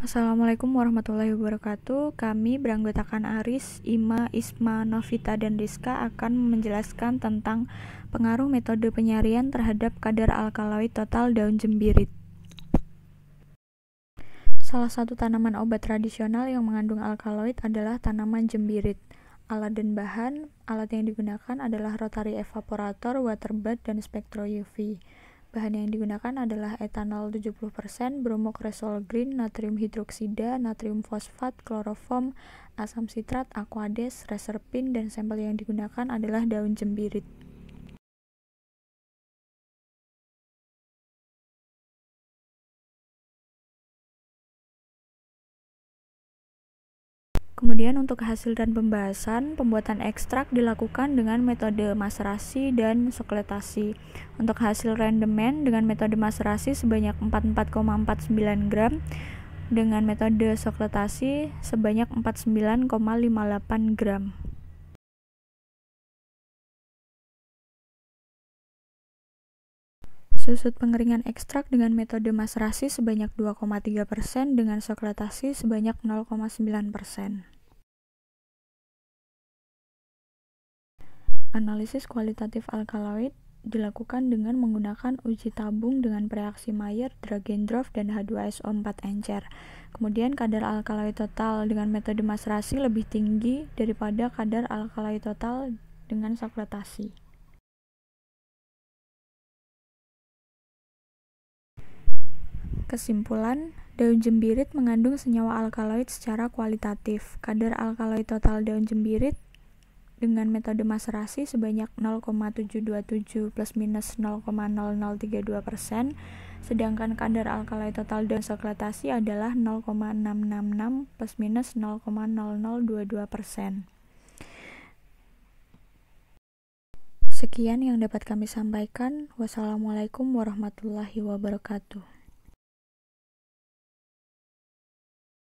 Assalamualaikum warahmatullahi wabarakatuh. Kami beranggotakan Aris, Ima, Isma, Novita, dan Rizka akan menjelaskan tentang pengaruh metode penyarian terhadap kadar alkaloid total daun jembirit. Salah satu tanaman obat tradisional yang mengandung alkaloid adalah tanaman jembirit. Alat dan bahan, alat yang digunakan adalah rotary evaporator, waterbed, dan spektro UV. Bahan yang digunakan adalah etanol 70%, bromokresol green, natrium hidroksida, natrium fosfat, kloroform, asam sitrat, aquades, reserpin, dan sampel yang digunakan adalah daun jembirit. Kemudian untuk hasil dan pembahasan, pembuatan ekstrak dilakukan dengan metode maserasi dan sokletasi. Untuk hasil rendemen dengan metode maserasi sebanyak 44,49 gram, dengan metode sokletasi sebanyak 49,58 gram. Susut pengeringan ekstrak dengan metode maserasi sebanyak 2,3% dengan sokletasi sebanyak 0,9%. Analisis kualitatif alkaloid dilakukan dengan menggunakan uji tabung dengan preaksi Mayer, Dragendorf, dan H2SO4 encer. Kemudian kadar alkaloid total dengan metode maserasi lebih tinggi daripada kadar alkaloid total dengan sakratasi. Kesimpulan, daun jembirit mengandung senyawa alkaloid secara kualitatif. Kadar alkaloid total daun jembirit dengan metode maserasi sebanyak 0,727 plus minus 0,0032 persen, sedangkan kadar alkaloid total daun sekretasi adalah 0,666 plus minus 0,0022 persen. Sekian yang dapat kami sampaikan. Wassalamualaikum warahmatullahi wabarakatuh.